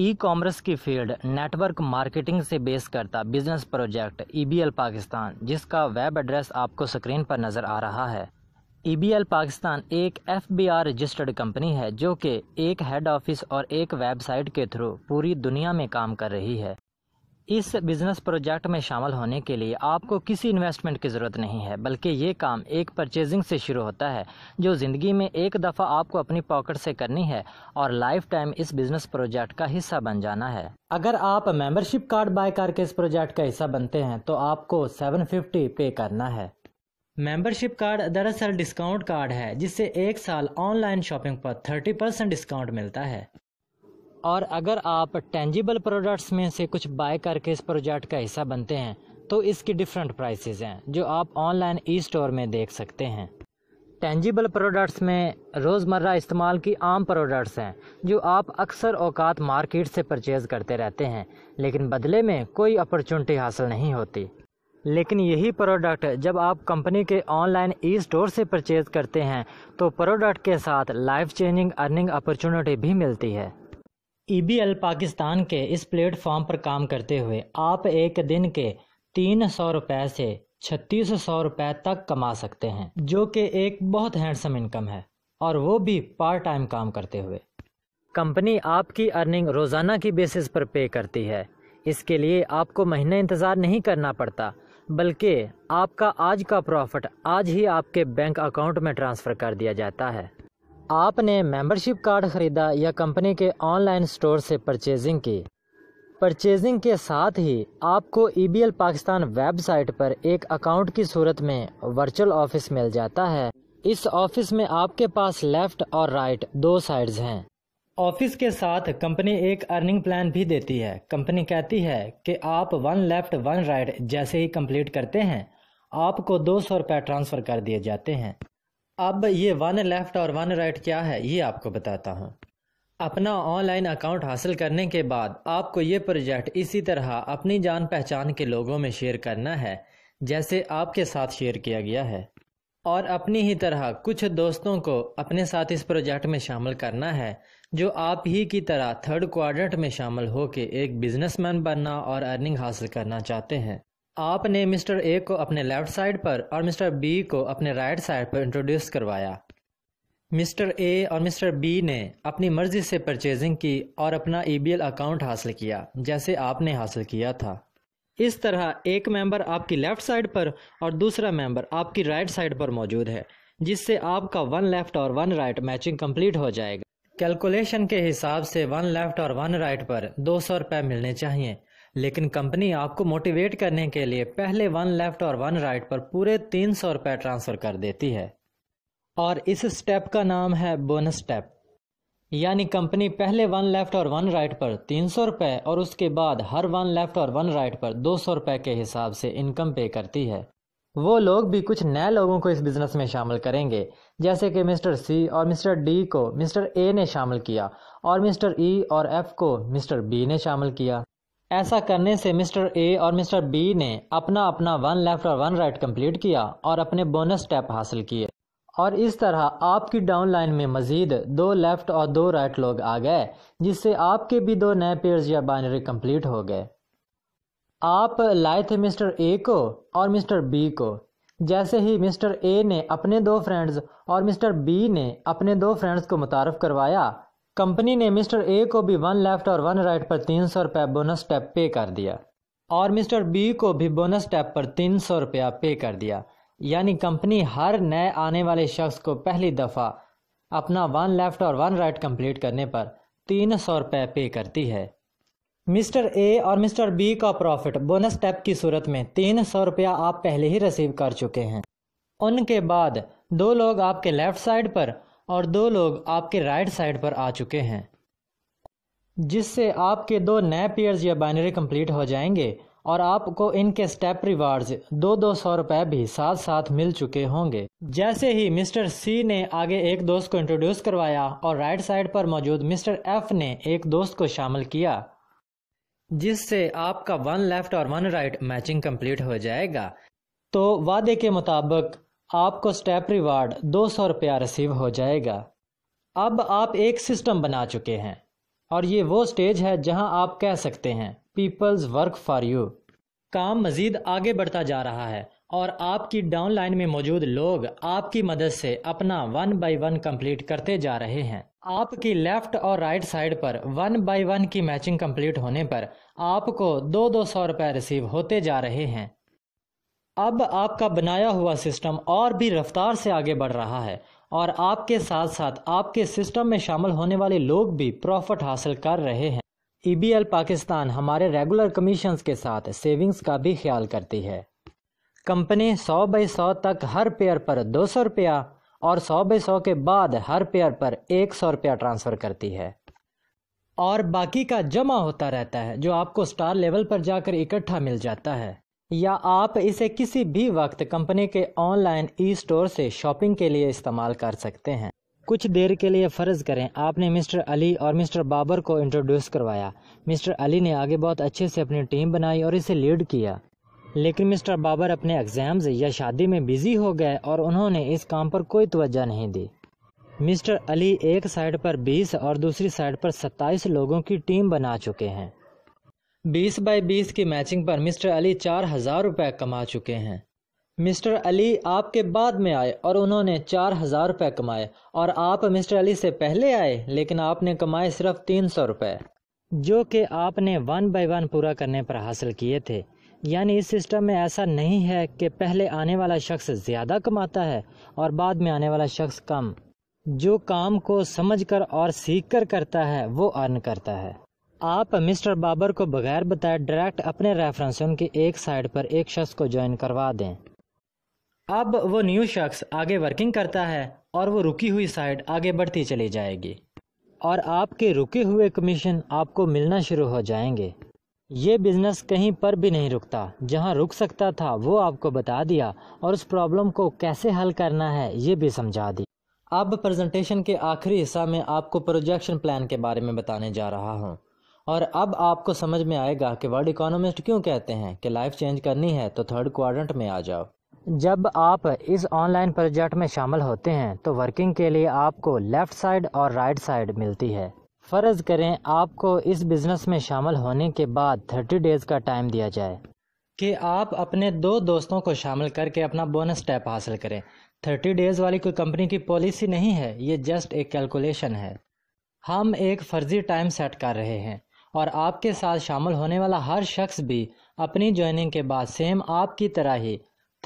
ई commerce की field network marketing से base करता business project e e Pakistan जिसका वेब एड्रेस आपको स्क्रीन पर नज़र आ रहा है ई e पाकिस्तान एक एफ रजिस्टर्ड कंपनी है जो कि एक हेड ऑफिस और एक वेबसाइट के थ्रू पूरी दुनिया में काम कर रही है इस बिजनेस प्रोजेक्ट में शामिल होने के लिए आपको किसी इन्वेस्टमेंट की ज़रूरत नहीं है बल्कि ये काम एक परचेजिंग से शुरू होता है जो ज़िंदगी में एक दफ़ा आपको अपनी पॉकेट से करनी है और लाइफ टाइम इस बिज़नेस प्रोजेक्ट का हिस्सा बन जाना है अगर आप मेंबरशिप कार्ड बाय करके इस प्रोजेक्ट का हिस्सा बनते हैं तो आपको सेवन फिफ्टी पे करना है मेंबरशिप कार्ड दरअसल डिस्काउंट कार्ड है जिससे एक साल ऑनलाइन शॉपिंग पर थर्टी परसेंट डिस्काउंट मिलता है और अगर आप टेंजिबल प्रोडक्ट्स में से कुछ बाय करके इस प्रोजेक्ट का हिस्सा बनते हैं तो इसकी डिफरेंट प्राइसेस हैं जो आप ऑनलाइन ई स्टोर में देख सकते हैं टेंजिबल प्रोडक्ट्स में रोज़मर्रा इस्तेमाल की आम प्रोडक्ट्स हैं जो आप अक्सर औकात मार्केट से परचेज़ करते रहते हैं लेकिन बदले में कोई अपॉर्चुनिटी हासिल नहीं होती लेकिन यही प्रोडक्ट जब आप कंपनी के ऑनलाइन ई स्टोर से परचेज़ करते हैं तो प्रोडक्ट के साथ लाइफ चेंजिंग अर्निंग अपॉर्चुनिटी भी मिलती है ई e पाकिस्तान के इस प्लेटफॉर्म पर काम करते हुए आप एक दिन के तीन सौ रुपए से छत्तीस सौ रुपये तक कमा सकते हैं जो कि एक बहुत हैंडसम इनकम है और वो भी पार्ट टाइम काम करते हुए कंपनी आपकी अर्निंग रोज़ाना की बेसिस पर पे करती है इसके लिए आपको महीने इंतज़ार नहीं करना पड़ता बल्कि आपका आज का प्रॉफिट आज ही आपके बैंक अकाउंट में ट्रांसफ़र कर दिया जाता है आपने मेंबरशिप कार्ड ख़रीदा या कंपनी के ऑनलाइन स्टोर से परचेजिंग की परचेजिंग के साथ ही आपको ई पाकिस्तान वेबसाइट पर एक अकाउंट की सूरत में वर्चुअल ऑफिस मिल जाता है इस ऑफिस में आपके पास लेफ़्ट और राइट दो साइड्स हैं ऑफिस के साथ कंपनी एक अर्निंग प्लान भी देती है कंपनी कहती है कि आप वन लेफ़्ट वन राइट जैसे ही कंप्लीट करते हैं आपको दो सौ ट्रांसफ़र कर दिए जाते हैं अब ये वन लेफ्ट और वन राइट क्या है ये आपको बताता हूँ अपना ऑनलाइन अकाउंट हासिल करने के बाद आपको ये प्रोजेक्ट इसी तरह अपनी जान पहचान के लोगों में शेयर करना है जैसे आपके साथ शेयर किया गया है और अपनी ही तरह कुछ दोस्तों को अपने साथ इस प्रोजेक्ट में शामिल करना है जो आप ही की तरह थर्ड क्वाड्रेंट में शामिल होकर एक बिजनेसमैन बनना और अर्निंग हासिल करना चाहते हैं आपने मिस्टर ए को अपने लेफ्ट साइड पर और मिस्टर बी को अपने राइट साइड पर इंट्रोड्यूस करवाया मिस्टर ए और मिस्टर बी ने अपनी मर्जी से परचेजिंग की और अपना ई e अकाउंट हासिल किया जैसे आपने हासिल किया था इस तरह एक मेंबर आपकी लेफ़्ट साइड पर और दूसरा मेंबर आपकी राइट साइड पर मौजूद है जिससे आपका वन लेफ़्ट और वन राइट मैचिंग कंप्लीट हो जाएगा कैलकुलेशन के हिसाब से वन लेफ़्ट और वन राइट पर दो सौ रुपए मिलने चाहिए लेकिन कंपनी आपको मोटिवेट करने के लिए पहले वन लेफ्ट और वन राइट पर पूरे तीन सौ रुपए ट्रांसफ़र कर देती है और इस स्टेप का नाम है बोनस स्टेप यानी कंपनी पहले वन लेफ्ट और वन राइट पर तीन सौ रुपए और उसके बाद हर वन लेफ्ट और वन राइट पर दो सौ रुपए के हिसाब से इनकम पे करती है वो लोग भी कुछ नए लोगों को इस बिज़नेस में शामिल करेंगे जैसे कि मिस्टर सी और मिस्टर डी को मिस्टर ए ने शामिल किया और मिस्टर ई e और एफ को मिस्टर बी ने शामिल किया ऐसा करने से मिस्टर ए और मिस्टर बी ने अपना अपना वन लेफ्ट और वन राइट कंप्लीट किया और अपने बोनस स्टेप हासिल किए और इस तरह आपकी डाउन लाइन में मज़ीद दो लेफ़्ट और दो राइट लोग आ गए जिससे आपके भी दो नए पेयर्स या बाइनरी कंप्लीट हो गए आप लाए थे मिस्टर ए को और मिस्टर बी को जैसे ही मिस्टर ए ने अपने दो फ्रेंड्स और मिस्टर बी ने अपने दो फ्रेंड्स को मुतारफ़ करवाया कंपनी ने मिस्टर ए को भी वन लेफ्ट और वन राइट पर तीन सौ रुपया बोनस टैप पे कर दिया और मिस्टर बी को भी बोनस टैप पर तीन सौ रुपया पे कर दिया यानी कंपनी हर नए आने वाले शख्स को पहली दफ़ा अपना वन लेफ्ट और वन राइट कंप्लीट करने पर तीन सौ रुपये पे करती है मिस्टर ए और मिस्टर बी का प्रॉफिट बोनस टैप की सूरत में तीन सौ रुपया आप पहले ही रिसीव कर चुके हैं उनके बाद दो लोग आपके लेफ्ट साइड पर और दो लोग आपके राइट साइड पर आ चुके हैं जिससे आपके दो नए पेयर्स या बाइनरी कंप्लीट हो जाएंगे और आपको इनके स्टेप रिवार्ड्स दो दो सौ रुपए भी साथ साथ मिल चुके होंगे जैसे ही मिस्टर सी ने आगे एक दोस्त को इंट्रोड्यूस करवाया और राइट साइड पर मौजूद मिस्टर एफ ने एक दोस्त को शामिल किया जिससे आपका वन लेफ्ट और वन राइट मैचिंग कंप्लीट हो जाएगा तो वादे के मुताबिक आपको स्टेप रिवार्ड दो सौ रुपया रिसीव हो जाएगा अब आप एक सिस्टम बना चुके हैं और ये वो स्टेज है जहां आप कह सकते हैं पीपल्स वर्क फॉर यू काम मज़ीद आगे बढ़ता जा रहा है और आपकी डाउनलाइन में मौजूद लोग आपकी मदद से अपना वन बाय वन कंप्लीट करते जा रहे हैं आपकी लेफ्ट और राइट साइड पर वन बाय वन की मैचिंग कंप्लीट होने पर आपको दो दो सौ रुपये रिसीव होते जा रहे हैं अब आपका बनाया हुआ सिस्टम और भी रफ्तार से आगे बढ़ रहा है और आपके साथ साथ आपके सिस्टम में शामिल होने वाले लोग भी प्रॉफिट हासिल कर रहे हैं ई e पाकिस्तान हमारे रेगुलर कमीशन के साथ सेविंग्स का भी ख्याल करती है कंपनी 100 बाई 100 तक हर पेयर पर दो सौ रुपया और 100 बाई 100 के बाद हर पेयर पर एक सौ रुपया ट्रांसफ़र करती है और बाकी का जमा होता रहता है जो आपको स्टार लेवल पर जाकर इकट्ठा मिल जाता है या आप इसे किसी भी वक्त कंपनी के ऑनलाइन ई स्टोर से शॉपिंग के लिए इस्तेमाल कर सकते हैं कुछ देर के लिए फ़र्ज़ करें आपने मिस्टर अली और मिस्टर बाबर को इंट्रोड्यूस करवाया मिस्टर अली ने आगे बहुत अच्छे से अपनी टीम बनाई और इसे लीड किया लेकिन मिस्टर बाबर अपने एग्ज़ाम्स या शादी में बिज़ी हो गए और उन्होंने इस काम पर कोई तोज्जा नहीं दी मिस्टर अली एक साइड पर 20 और दूसरी साइड पर 27 लोगों की टीम बना चुके हैं बीस बाई बीस की मैचिंग पर मिस्टर अली चार हज़ार रुपये कमा चुके हैं मिस्टर अली आपके बाद में आए और उन्होंने चार हज़ार रुपये कमाए और आप मिस्टर अली से पहले आए लेकिन आपने कमाए सिर्फ तीन सौ रुपये जो कि आपने वन बाय वन पूरा करने पर हासिल किए थे यानी इस सिस्टम में ऐसा नहीं है कि पहले आने वाला शख्स ज़्यादा कमाता है और बाद में आने वाला शख्स कम जो काम को समझकर और सीख कर करता है वो अर्न करता है आप मिस्टर बाबर को बगैर बताए डायरेक्ट अपने रेफरेंस उनके एक साइड पर एक शख्स को ज्वाइन करवा दें अब वो न्यू शख्स आगे वर्किंग करता है और वो रुकी हुई साइड आगे बढ़ती चली जाएगी और आपके रुके हुए कमीशन आपको मिलना शुरू हो जाएंगे ये बिज़नेस कहीं पर भी नहीं रुकता जहाँ रुक सकता था वो आपको बता दिया और उस प्रॉब्लम को कैसे हल करना है ये भी समझा दी अब प्रेजेंटेशन के आखिरी हिस्सा में आपको प्रोजेक्शन प्लान के बारे में बताने जा रहा हूँ और अब आपको समझ में आएगा कि वर्ल्ड इकोनॉमिस्ट क्यों कहते हैं कि लाइफ चेंज करनी है तो थर्ड क्वाड्रेंट में आ जाओ जब आप इस ऑनलाइन प्रोजेक्ट में शामिल होते हैं तो वर्किंग के लिए आपको लेफ़्ट साइड और राइट साइड मिलती है फ़र्ज़ करें आपको इस बिज़नेस में शामिल होने के बाद थर्टी डेज़ का टाइम दिया जाए कि आप अपने दो दोस्तों को शामिल करके अपना बोनस टैप हासिल करें थर्टी डेज़ वाली कोई कंपनी की पॉलिसी नहीं है ये जस्ट एक कैलकुलेशन है हम एक फ़र्ज़ी टाइम सेट कर रहे हैं और आपके साथ शामिल होने वाला हर शख्स भी अपनी ज्वाइनिंग के बाद सेम आपकी तरह ही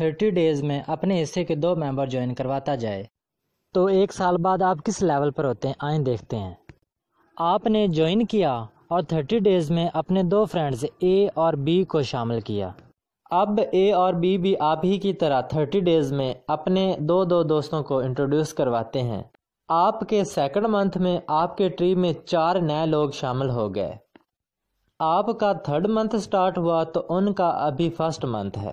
थर्टी डेज़ में अपने हिस्से के दो मेंबर ज्वाइन करवाता जाए तो एक साल बाद आप किस लेवल पर होते हैं आए देखते हैं आपने ज्वाइन किया और थर्टी डेज़ में अपने दो फ्रेंड्स ए और बी को शामिल किया अब ए और बी भी आप ही की तरह थर्टी डेज़ में अपने दो दो दोस्तों को इंट्रोड्यूस करवाते हैं आपके सेकंड मंथ में आपके ट्री में चार नए लोग शामिल हो गए आपका थर्ड मंथ स्टार्ट हुआ तो उनका अभी फर्स्ट मंथ है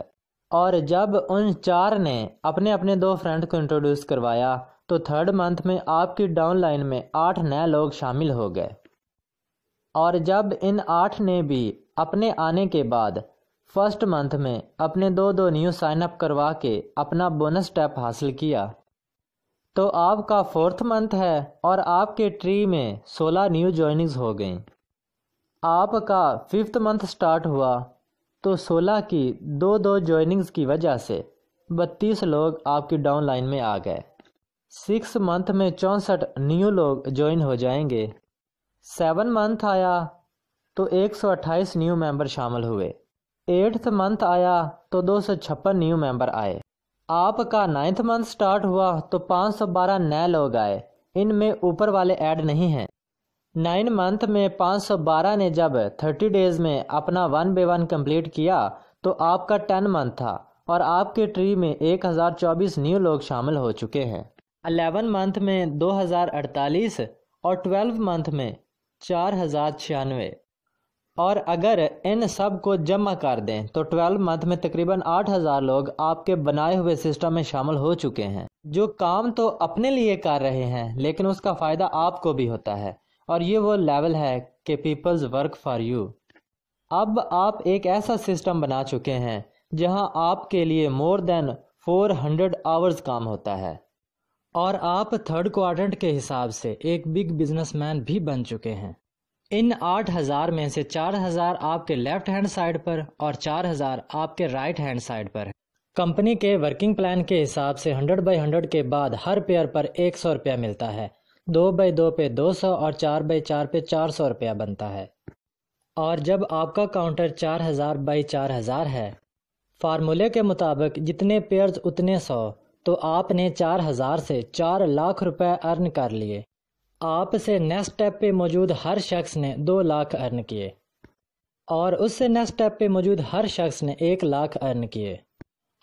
और जब उन चार ने अपने अपने दो फ्रेंड को इंट्रोड्यूस करवाया तो थर्ड मंथ में आपकी डाउन लाइन में आठ नए लोग शामिल हो गए और जब इन आठ ने भी अपने आने के बाद फर्स्ट मंथ में अपने दो दो न्यू साइन अप करवा के अपना बोनस स्टेप हासिल किया तो आपका फोर्थ मंथ है और आपके ट्री में सोलह न्यू ज्वाइनिंग हो गई आपका फिफ्थ मंथ स्टार्ट हुआ तो सोलह की दो दो ज्वाइनिंग्स की वजह से बत्तीस लोग आपकी डाउन लाइन में आ गए सिक्स मंथ में चौंसठ न्यू लोग ज्वाइन हो जाएंगे सेवन मंथ आया तो एक सौ अट्ठाईस न्यू मेंबर शामिल हुए एट्थ मंथ आया तो दो सौ छप्पन न्यू मेंबर आए आपका नाइन्थ मंथ स्टार्ट हुआ तो सौ बारह नए लोग आए इनमें ऊपर वाले ऐड नहीं हैं नाइन मंथ में 512 ने जब 30 डेज में अपना वन बाई वन कम्प्लीट किया तो आपका 10 मंथ था और आपके ट्री में 1024 न्यू लोग शामिल हो चुके हैं 11 मंथ में 2048 और 12 मंथ में चार हजार छियानवे और अगर इन सब को जमा कर दें तो 12 मंथ में तकरीबन 8000 लोग आपके बनाए हुए सिस्टम में शामिल हो चुके हैं जो काम तो अपने लिए कर रहे हैं लेकिन उसका फ़ायदा आपको भी होता है और ये वो लेवल है कि पीपल्स वर्क फॉर यू अब आप एक ऐसा सिस्टम बना चुके हैं जहां आपके लिए मोर देन 400 आवर्स काम होता है और आप थर्ड क्वाड्रेंट के हिसाब से एक बिग बिजनेसमैन भी बन चुके हैं इन आठ हज़ार में से चार हज़ार आपके लेफ्ट हैंड साइड पर और चार हज़ार आपके राइट हैंड साइड पर कंपनी के वर्किंग प्लान के हिसाब से हंड्रेड बाई हंड्रेड के बाद हर पेयर पर एक सौ रुपया मिलता है दो बाई दो पे दो सौ और चार बाई चार पे चार सौ रुपया बनता है और जब आपका काउंटर चार हज़ार बाई चार हज़ार है फार्मूले के मुताबिक जितने पेयर्स उतने सौ तो आपने चार हज़ार से चार लाख रुपए अर्न कर लिए आपसे नेक्स्ट स्टेप पे मौजूद हर शख्स ने दो लाख अर्न किए और उससे नेक्स्ट स्टेप पे मौजूद हर शख्स ने एक लाख अर्न किए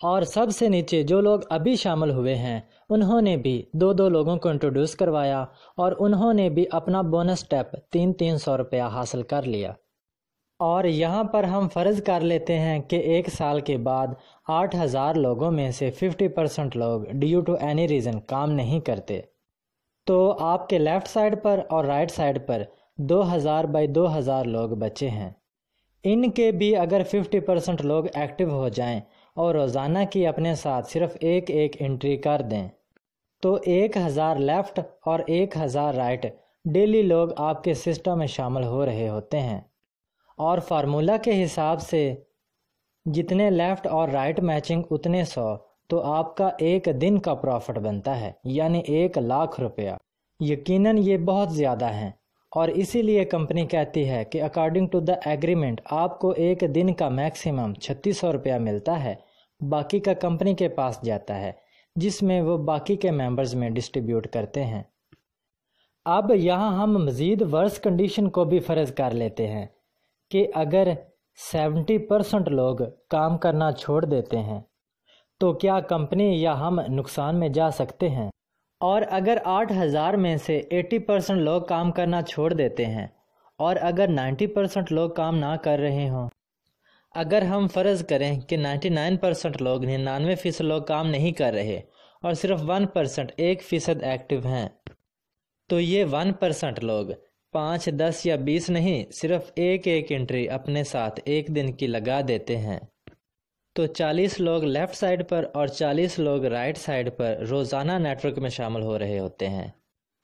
और सबसे नीचे जो लोग अभी शामिल हुए हैं उन्होंने भी दो दो लोगों को इंट्रोड्यूस करवाया और उन्होंने भी अपना बोनस स्टेप तीन तीन सौ रुपया हासिल कर लिया और यहाँ पर हम फ़र्ज़ कर लेते हैं कि एक साल के बाद आठ हज़ार लोगों में से फिफ्टी परसेंट लोग ड्यू टू एनी रीज़न काम नहीं करते तो आपके लेफ़्ट साइड पर और राइट साइड पर दो हज़ार बाई दो हज़ार लोग बचे हैं इनके भी अगर फिफ्टी परसेंट लोग एक्टिव हो जाएं और रोज़ाना की अपने साथ सिर्फ एक एक एंट्री कर दें तो एक हज़ार लेफ़्ट और एक हज़ार राइट डेली लोग आपके सिस्टम में शामिल हो रहे होते हैं और फार्मूला के हिसाब से जितने लेफ़्ट और राइट मैचिंग उतने सौ तो आपका एक दिन का प्रॉफिट बनता है यानी एक लाख रुपया यकीनन ये बहुत ज़्यादा हैं और इसीलिए कंपनी कहती है कि अकॉर्डिंग टू द एग्रीमेंट आपको एक दिन का मैक्सिमम छत्तीस सौ रुपया मिलता है बाकी का कंपनी के पास जाता है जिसमें वो बाकी के मेंबर्स में डिस्ट्रीब्यूट करते हैं अब यहाँ हम मज़ीद वर्स कंडीशन को भी फ़र्ज कर लेते हैं कि अगर सेवेंटी परसेंट लोग काम करना छोड़ देते हैं तो क्या कंपनी या हम नुकसान में जा सकते हैं और अगर 8000 में से 80 परसेंट लोग काम करना छोड़ देते हैं और अगर 90 परसेंट लोग काम ना कर रहे हों अगर हम फ़र्ज़ करें कि 99 परसेंट लोग निन्यानवे फ़ीसद लोग काम नहीं कर रहे और सिर्फ 1 परसेंट एक फ़ीसद एक्टिव हैं तो ये 1 परसेंट लोग पाँच दस या बीस नहीं सिर्फ एक एक एंट्री अपने साथ एक दिन की लगा देते हैं तो 40 लोग लेफ्ट साइड पर और 40 लोग राइट साइड पर रोज़ाना नेटवर्क में शामिल हो रहे होते हैं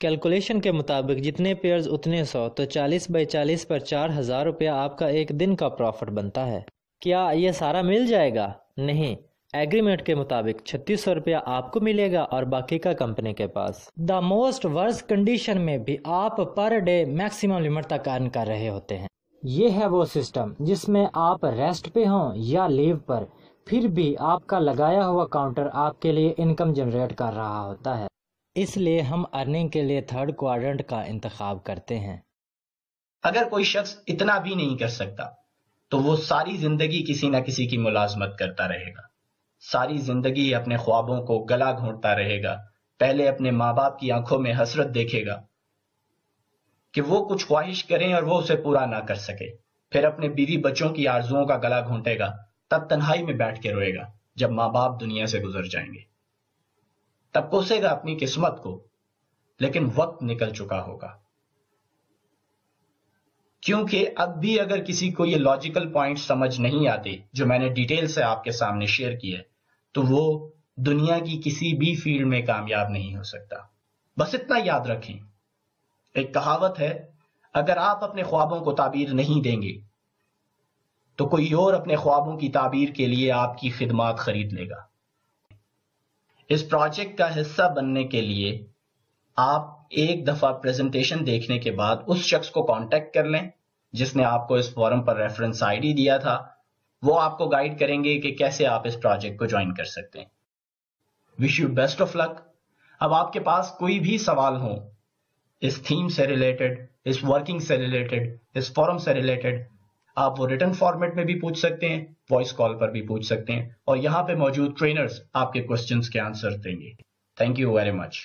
कैलकुलेशन के मुताबिक जितने पेयर्स उतने सौ तो 40 बाई 40 पर चार हज़ार रुपया आपका एक दिन का प्रॉफिट बनता है क्या ये सारा मिल जाएगा नहीं एग्रीमेंट के मुताबिक छत्तीस सौ रुपया आपको मिलेगा और बाकी का कंपनी के पास द मोस्ट वर्स कंडीशन में भी आप पर डे मैक्सिमम लिमिट तक अर्न कर रहे होते हैं ये है वो सिस्टम जिसमें आप रेस्ट पे हों या लीव पर फिर भी आपका लगाया हुआ काउंटर आपके लिए इनकम जनरेट कर रहा होता है इसलिए हम अर्निंग के लिए थर्ड क्वाड्रेंट का इंतखाब करते हैं अगर कोई शख्स इतना भी नहीं कर सकता तो वो सारी जिंदगी किसी ना किसी की मुलाजमत करता रहेगा सारी जिंदगी अपने ख्वाबों को गला घोंटता रहेगा पहले अपने माँ बाप की आंखों में हसरत देखेगा कि वो कुछ ख्वाहिश करें और वो उसे पूरा ना कर सके फिर अपने बीवी बच्चों की आरजुओं का गला घोंटेगा तब तन्हाई में बैठ के रोएगा जब माँ बाप दुनिया से गुजर जाएंगे तब कोसेगा अपनी किस्मत को लेकिन वक्त निकल चुका होगा क्योंकि अब भी अगर किसी को ये लॉजिकल पॉइंट समझ नहीं आते जो मैंने डिटेल से आपके सामने शेयर किए तो वो दुनिया की किसी भी फील्ड में कामयाब नहीं हो सकता बस इतना याद रखें एक कहावत है अगर आप अपने ख्वाबों को ताबीर नहीं देंगे तो कोई और अपने ख्वाबों की ताबीर के लिए आपकी खिदमात खरीद लेगा इस प्रोजेक्ट का हिस्सा बनने के लिए आप एक दफा प्रेजेंटेशन देखने के बाद उस शख्स को कांटेक्ट कर लें जिसने आपको इस फॉरम पर रेफरेंस आईडी दिया था वो आपको गाइड करेंगे कि कैसे आप इस प्रोजेक्ट को ज्वाइन कर सकते हैं wish you best of luck अब आपके पास कोई भी सवाल हो इस थीम से रिलेटेड इस वर्किंग से रिलेटेड इस फॉरम से रिलेटेड आप वो रिटर्न फॉर्मेट में भी पूछ सकते हैं वॉइस कॉल पर भी पूछ सकते हैं और यहाँ पे मौजूद ट्रेनर्स आपके क्वेश्चंस के आंसर देंगे थैंक यू वेरी मच